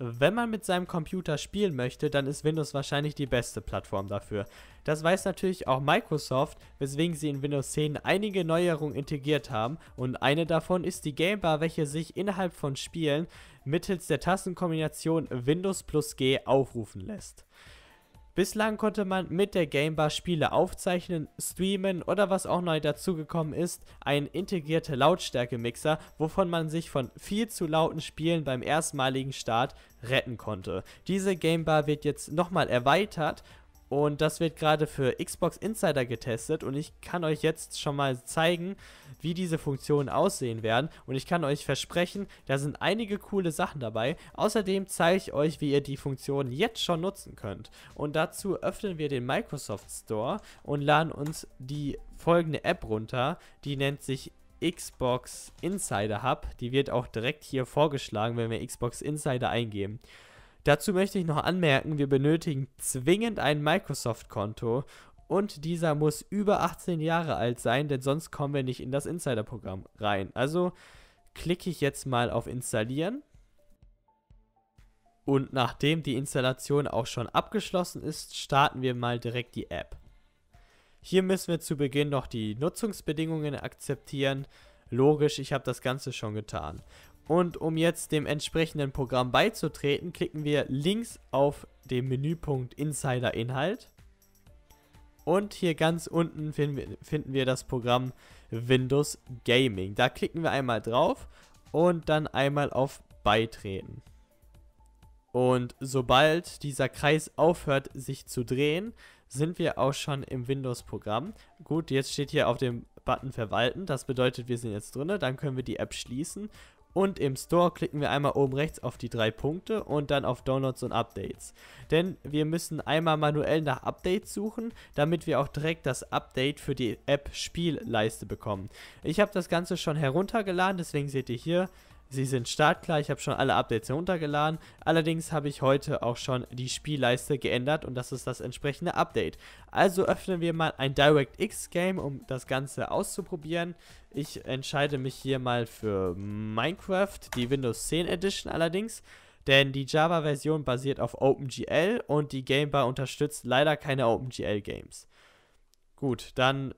Wenn man mit seinem Computer spielen möchte, dann ist Windows wahrscheinlich die beste Plattform dafür. Das weiß natürlich auch Microsoft, weswegen sie in Windows 10 einige Neuerungen integriert haben und eine davon ist die Gamebar, welche sich innerhalb von Spielen mittels der Tastenkombination Windows plus G aufrufen lässt. Bislang konnte man mit der Gamebar Spiele aufzeichnen, streamen oder was auch neu dazugekommen ist, einen integrierten Lautstärke-Mixer, wovon man sich von viel zu lauten Spielen beim erstmaligen Start retten konnte. Diese Gamebar wird jetzt nochmal erweitert und das wird gerade für Xbox Insider getestet und ich kann euch jetzt schon mal zeigen, wie diese Funktionen aussehen werden. Und ich kann euch versprechen, da sind einige coole Sachen dabei. Außerdem zeige ich euch, wie ihr die Funktionen jetzt schon nutzen könnt. Und dazu öffnen wir den Microsoft Store und laden uns die folgende App runter. Die nennt sich Xbox Insider Hub. Die wird auch direkt hier vorgeschlagen, wenn wir Xbox Insider eingeben. Dazu möchte ich noch anmerken, wir benötigen zwingend ein Microsoft-Konto und dieser muss über 18 Jahre alt sein, denn sonst kommen wir nicht in das Insider-Programm rein. Also klicke ich jetzt mal auf Installieren. Und nachdem die Installation auch schon abgeschlossen ist, starten wir mal direkt die App. Hier müssen wir zu Beginn noch die Nutzungsbedingungen akzeptieren. Logisch, ich habe das Ganze schon getan. Und um jetzt dem entsprechenden Programm beizutreten, klicken wir links auf den Menüpunkt Insider-Inhalt. Und hier ganz unten finden wir, das Programm Windows Gaming. Da klicken wir einmal drauf und dann einmal auf Beitreten. Und sobald dieser Kreis aufhört sich zu drehen, sind wir auch schon im Windows-Programm. Gut, jetzt steht hier auf dem Button Verwalten. Das bedeutet, wir sind jetzt drin. Dann können wir die App schließen und im Store klicken wir einmal oben rechts auf die drei Punkte und dann auf Downloads und Updates. Denn wir müssen einmal manuell nach Updates suchen, damit wir auch direkt das Update für die App Spielleiste bekommen. Ich habe das Ganze schon heruntergeladen, deswegen seht ihr hier Sie sind startklar, ich habe schon alle Updates heruntergeladen. Allerdings habe ich heute auch schon die Spielleiste geändert und das ist das entsprechende Update. Also öffnen wir mal ein DirectX Game, um das Ganze auszuprobieren. Ich entscheide mich hier mal für Minecraft, die Windows 10 Edition allerdings. Denn die Java-Version basiert auf OpenGL und die Gamebar unterstützt leider keine OpenGL-Games. Gut, dann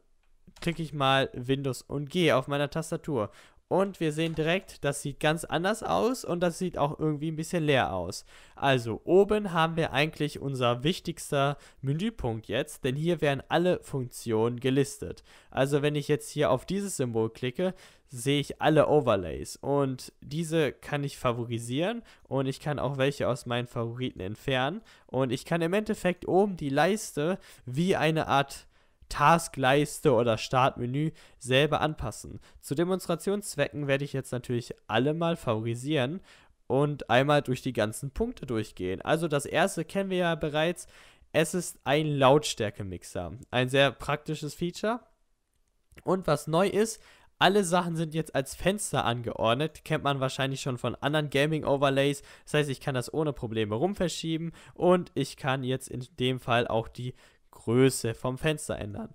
klicke ich mal Windows und G auf meiner Tastatur. Und wir sehen direkt, das sieht ganz anders aus und das sieht auch irgendwie ein bisschen leer aus. Also oben haben wir eigentlich unser wichtigster Menüpunkt jetzt, denn hier werden alle Funktionen gelistet. Also wenn ich jetzt hier auf dieses Symbol klicke, sehe ich alle Overlays und diese kann ich favorisieren und ich kann auch welche aus meinen Favoriten entfernen und ich kann im Endeffekt oben die Leiste wie eine Art Taskleiste oder Startmenü selber anpassen. Zu Demonstrationszwecken werde ich jetzt natürlich alle mal favorisieren und einmal durch die ganzen Punkte durchgehen. Also das erste kennen wir ja bereits. Es ist ein Lautstärke-Mixer. Ein sehr praktisches Feature. Und was neu ist, alle Sachen sind jetzt als Fenster angeordnet. Kennt man wahrscheinlich schon von anderen Gaming-Overlays. Das heißt, ich kann das ohne Probleme rumverschieben und ich kann jetzt in dem Fall auch die Größe vom Fenster ändern.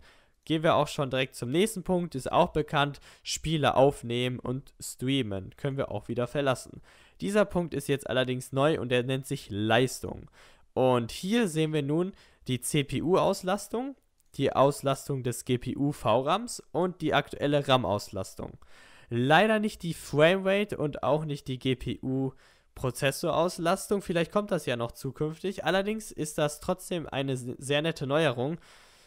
Gehen wir auch schon direkt zum nächsten Punkt, ist auch bekannt, Spiele aufnehmen und streamen, können wir auch wieder verlassen. Dieser Punkt ist jetzt allerdings neu und er nennt sich Leistung. Und hier sehen wir nun die CPU-Auslastung, die Auslastung des GPU-VRAMs und die aktuelle RAM-Auslastung. Leider nicht die Framerate und auch nicht die GPU-Auslastung. Prozessorauslastung. Vielleicht kommt das ja noch zukünftig. Allerdings ist das trotzdem eine sehr nette Neuerung.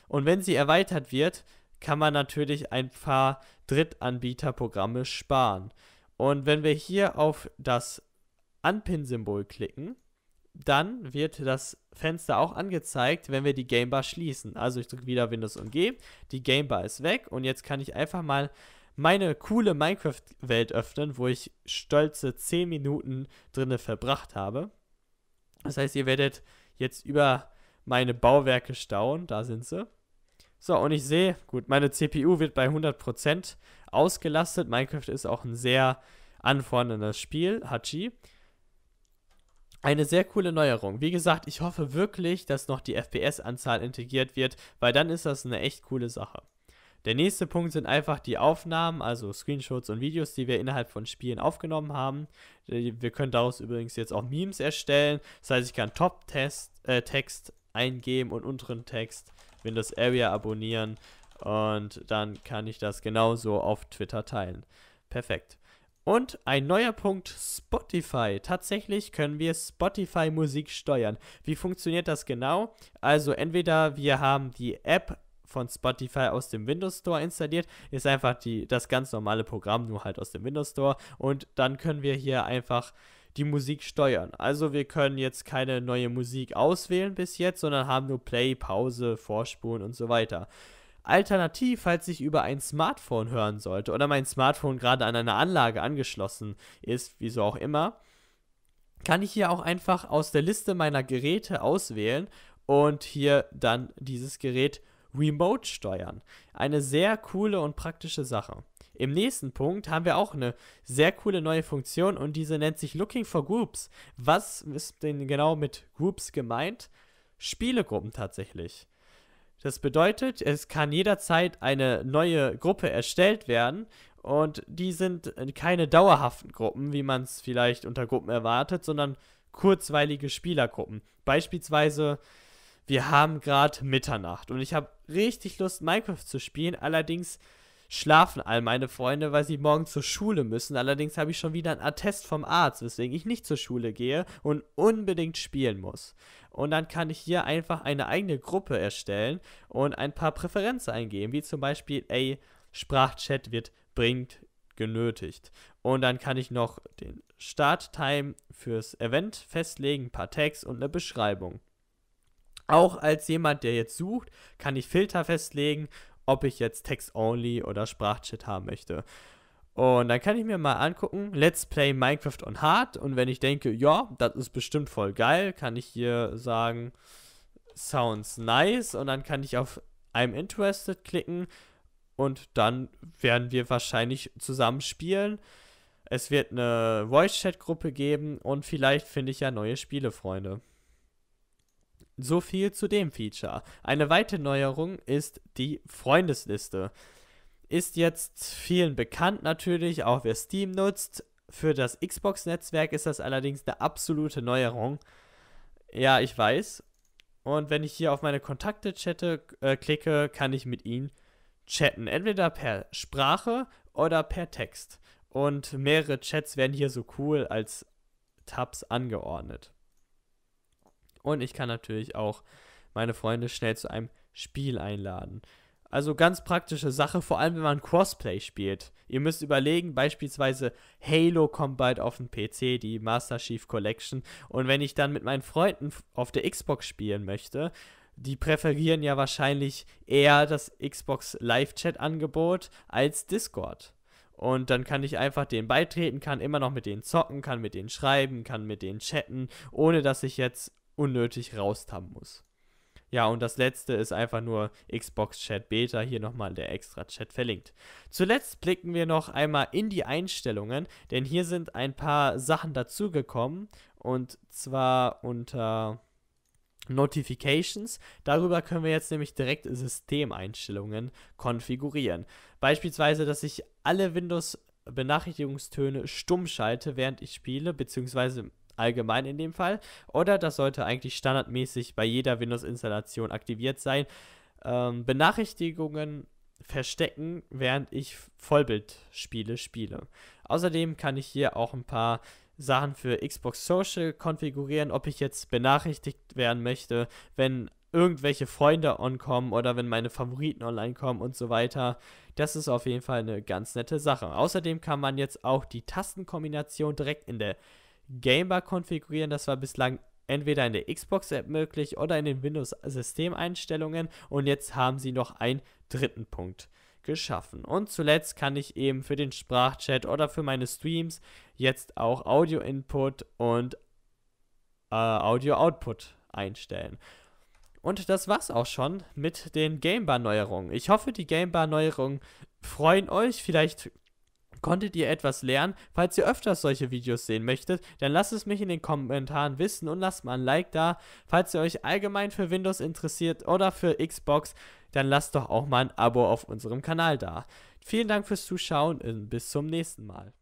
Und wenn sie erweitert wird, kann man natürlich ein paar Drittanbieterprogramme sparen. Und wenn wir hier auf das Anpin-Symbol klicken, dann wird das Fenster auch angezeigt, wenn wir die Gamebar schließen. Also ich drücke wieder Windows und G, die Gamebar ist weg und jetzt kann ich einfach mal meine coole Minecraft-Welt öffnen, wo ich stolze 10 Minuten drinne verbracht habe. Das heißt, ihr werdet jetzt über meine Bauwerke stauen. da sind sie. So, und ich sehe, gut, meine CPU wird bei 100% ausgelastet. Minecraft ist auch ein sehr anforderndes Spiel, Hachi. Eine sehr coole Neuerung. Wie gesagt, ich hoffe wirklich, dass noch die FPS-Anzahl integriert wird, weil dann ist das eine echt coole Sache. Der nächste Punkt sind einfach die Aufnahmen, also Screenshots und Videos, die wir innerhalb von Spielen aufgenommen haben. Äh, wir können daraus übrigens jetzt auch Memes erstellen. Das heißt, ich kann Top-Text äh, eingeben und unteren Text Windows Area abonnieren und dann kann ich das genauso auf Twitter teilen. Perfekt. Und ein neuer Punkt, Spotify. Tatsächlich können wir Spotify Musik steuern. Wie funktioniert das genau? Also entweder wir haben die App von Spotify aus dem Windows Store installiert. Ist einfach die, das ganz normale Programm, nur halt aus dem Windows Store. Und dann können wir hier einfach die Musik steuern. Also wir können jetzt keine neue Musik auswählen bis jetzt, sondern haben nur Play, Pause, Vorspulen und so weiter. Alternativ, falls ich über ein Smartphone hören sollte oder mein Smartphone gerade an eine Anlage angeschlossen ist, wieso auch immer, kann ich hier auch einfach aus der Liste meiner Geräte auswählen und hier dann dieses Gerät Remote steuern. Eine sehr coole und praktische Sache. Im nächsten Punkt haben wir auch eine sehr coole neue Funktion und diese nennt sich Looking for Groups. Was ist denn genau mit Groups gemeint? Spielegruppen tatsächlich. Das bedeutet, es kann jederzeit eine neue Gruppe erstellt werden und die sind keine dauerhaften Gruppen, wie man es vielleicht unter Gruppen erwartet, sondern kurzweilige Spielergruppen. Beispielsweise, wir haben gerade Mitternacht und ich habe richtig Lust, Minecraft zu spielen. Allerdings schlafen all meine Freunde, weil sie morgen zur Schule müssen. Allerdings habe ich schon wieder einen Attest vom Arzt, weswegen ich nicht zur Schule gehe und unbedingt spielen muss. Und dann kann ich hier einfach eine eigene Gruppe erstellen und ein paar Präferenzen eingeben, wie zum Beispiel, ey, Sprachchat wird bringt genötigt. Und dann kann ich noch den Starttime fürs Event festlegen, ein paar Tags und eine Beschreibung auch als jemand, der jetzt sucht, kann ich Filter festlegen, ob ich jetzt Text-Only oder Sprachchat haben möchte. Und dann kann ich mir mal angucken, Let's Play Minecraft on Hard. Und wenn ich denke, ja, das ist bestimmt voll geil, kann ich hier sagen, sounds nice. Und dann kann ich auf I'm interested klicken. Und dann werden wir wahrscheinlich zusammen spielen. Es wird eine Voice-Chat-Gruppe geben. Und vielleicht finde ich ja neue Spielefreunde. So viel zu dem Feature. Eine weitere Neuerung ist die Freundesliste. Ist jetzt vielen bekannt natürlich, auch wer Steam nutzt. Für das Xbox-Netzwerk ist das allerdings eine absolute Neuerung. Ja, ich weiß. Und wenn ich hier auf meine Kontakte chatte, äh, klicke, kann ich mit ihnen chatten. Entweder per Sprache oder per Text. Und mehrere Chats werden hier so cool als Tabs angeordnet. Und ich kann natürlich auch meine Freunde schnell zu einem Spiel einladen. Also ganz praktische Sache, vor allem wenn man Crossplay spielt. Ihr müsst überlegen, beispielsweise Halo kommt bald auf den PC, die Master Chief Collection. Und wenn ich dann mit meinen Freunden auf der Xbox spielen möchte, die präferieren ja wahrscheinlich eher das Xbox Live-Chat-Angebot als Discord. Und dann kann ich einfach denen beitreten, kann immer noch mit denen zocken, kann mit denen schreiben, kann mit denen chatten, ohne dass ich jetzt unnötig raustammen muss. Ja, und das letzte ist einfach nur Xbox Chat Beta, hier nochmal der extra Chat verlinkt. Zuletzt blicken wir noch einmal in die Einstellungen, denn hier sind ein paar Sachen dazugekommen und zwar unter Notifications. Darüber können wir jetzt nämlich direkt Systemeinstellungen konfigurieren. Beispielsweise, dass ich alle Windows Benachrichtigungstöne stumm schalte, während ich spiele, beziehungsweise allgemein in dem Fall. Oder das sollte eigentlich standardmäßig bei jeder Windows-Installation aktiviert sein. Ähm, Benachrichtigungen verstecken, während ich Vollbildspiele spiele. Außerdem kann ich hier auch ein paar Sachen für Xbox Social konfigurieren, ob ich jetzt benachrichtigt werden möchte, wenn irgendwelche Freunde onkommen oder wenn meine Favoriten online kommen und so weiter. Das ist auf jeden Fall eine ganz nette Sache. Außerdem kann man jetzt auch die Tastenkombination direkt in der Gamebar konfigurieren. Das war bislang entweder in der Xbox-App möglich oder in den Windows-Systemeinstellungen. Und jetzt haben sie noch einen dritten Punkt geschaffen. Und zuletzt kann ich eben für den Sprachchat oder für meine Streams jetzt auch Audio-Input und äh, Audio-Output einstellen. Und das war's auch schon mit den Gamebar-Neuerungen. Ich hoffe, die Gamebar-Neuerungen freuen euch. Vielleicht Konntet ihr etwas lernen? Falls ihr öfters solche Videos sehen möchtet, dann lasst es mich in den Kommentaren wissen und lasst mal ein Like da. Falls ihr euch allgemein für Windows interessiert oder für Xbox, dann lasst doch auch mal ein Abo auf unserem Kanal da. Vielen Dank fürs Zuschauen und bis zum nächsten Mal.